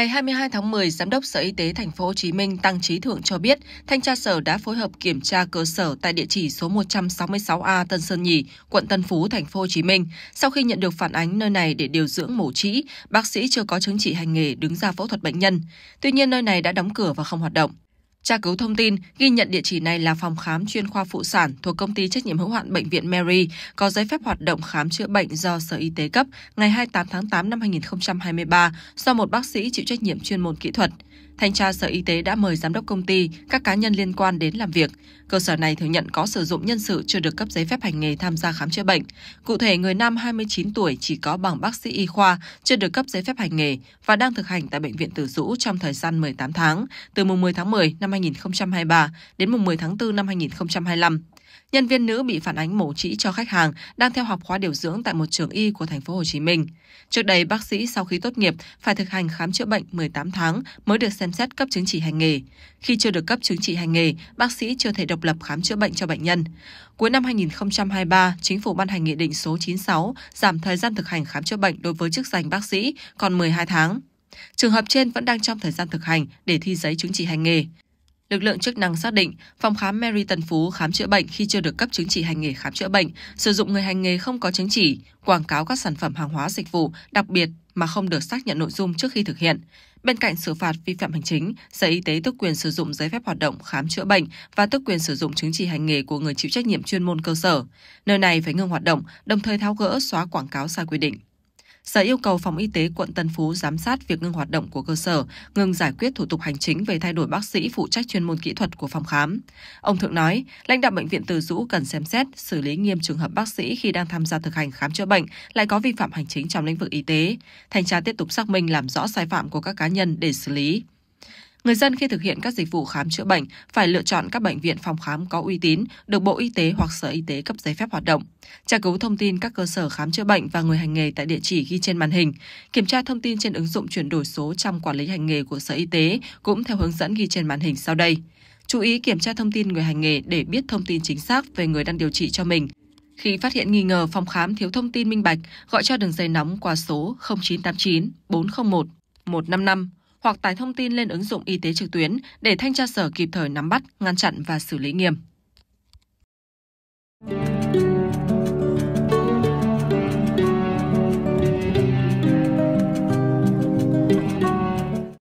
ngày 22 tháng 10, Giám đốc Sở Y tế Thành phố Hồ Chí Minh Tăng Trí Thượng cho biết, thanh tra sở đã phối hợp kiểm tra cơ sở tại địa chỉ số 166A Tân Sơn Nhì, quận Tân Phú, Thành phố Hồ Chí Minh. Sau khi nhận được phản ánh nơi này để điều dưỡng mổ trĩ, bác sĩ chưa có chứng chỉ hành nghề đứng ra phẫu thuật bệnh nhân. Tuy nhiên nơi này đã đóng cửa và không hoạt động. Tra cứu thông tin, ghi nhận địa chỉ này là phòng khám chuyên khoa phụ sản thuộc công ty trách nhiệm hữu hạn bệnh viện Mary, có giấy phép hoạt động khám chữa bệnh do Sở Y tế cấp ngày 28 tháng 8 năm 2023 do một bác sĩ chịu trách nhiệm chuyên môn kỹ thuật. Thanh tra Sở Y tế đã mời giám đốc công ty, các cá nhân liên quan đến làm việc. Cơ sở này thừa nhận có sử dụng nhân sự chưa được cấp giấy phép hành nghề tham gia khám chữa bệnh. Cụ thể, người nam 29 tuổi chỉ có bằng bác sĩ y khoa, chưa được cấp giấy phép hành nghề và đang thực hành tại Bệnh viện Tử Dũ trong thời gian 18 tháng, từ mùng 10 tháng 10 năm 2023 đến mùng 10 tháng 4 năm 2025 nhân viên nữ bị phản ánh mổ trĩ cho khách hàng đang theo học khóa điều dưỡng tại một trường y của thành phố Hồ Chí Minh. Trước đây bác sĩ sau khi tốt nghiệp phải thực hành khám chữa bệnh 18 tháng mới được xem xét cấp chứng chỉ hành nghề. Khi chưa được cấp chứng chỉ hành nghề, bác sĩ chưa thể độc lập khám chữa bệnh cho bệnh nhân. Cuối năm 2023, chính phủ ban hành nghị định số 96 giảm thời gian thực hành khám chữa bệnh đối với chức danh bác sĩ còn 12 tháng. Trường hợp trên vẫn đang trong thời gian thực hành để thi giấy chứng chỉ hành nghề. Lực lượng chức năng xác định phòng khám Mary Tân Phú khám chữa bệnh khi chưa được cấp chứng chỉ hành nghề khám chữa bệnh, sử dụng người hành nghề không có chứng chỉ, quảng cáo các sản phẩm hàng hóa dịch vụ đặc biệt mà không được xác nhận nội dung trước khi thực hiện. Bên cạnh xử phạt vi phạm hành chính, Sở Y tế tước quyền sử dụng giấy phép hoạt động khám chữa bệnh và tước quyền sử dụng chứng chỉ hành nghề của người chịu trách nhiệm chuyên môn cơ sở. Nơi này phải ngừng hoạt động, đồng thời tháo gỡ xóa quảng cáo sai quy định. Sở yêu cầu phòng y tế quận Tân Phú giám sát việc ngưng hoạt động của cơ sở, ngừng giải quyết thủ tục hành chính về thay đổi bác sĩ phụ trách chuyên môn kỹ thuật của phòng khám. Ông Thượng nói, lãnh đạo bệnh viện Từ Dũ cần xem xét xử lý nghiêm trường hợp bác sĩ khi đang tham gia thực hành khám chữa bệnh lại có vi phạm hành chính trong lĩnh vực y tế. Thanh tra tiếp tục xác minh làm rõ sai phạm của các cá nhân để xử lý. Người dân khi thực hiện các dịch vụ khám chữa bệnh phải lựa chọn các bệnh viện phòng khám có uy tín, được Bộ Y tế hoặc Sở Y tế cấp giấy phép hoạt động. Tra cứu thông tin các cơ sở khám chữa bệnh và người hành nghề tại địa chỉ ghi trên màn hình. Kiểm tra thông tin trên ứng dụng chuyển đổi số trong quản lý hành nghề của Sở Y tế cũng theo hướng dẫn ghi trên màn hình sau đây. Chú ý kiểm tra thông tin người hành nghề để biết thông tin chính xác về người đang điều trị cho mình. Khi phát hiện nghi ngờ phòng khám thiếu thông tin minh bạch, gọi cho đường dây nóng qua số 0989 401 155 hoặc tải thông tin lên ứng dụng y tế trực tuyến để thanh tra sở kịp thời nắm bắt ngăn chặn và xử lý nghiêm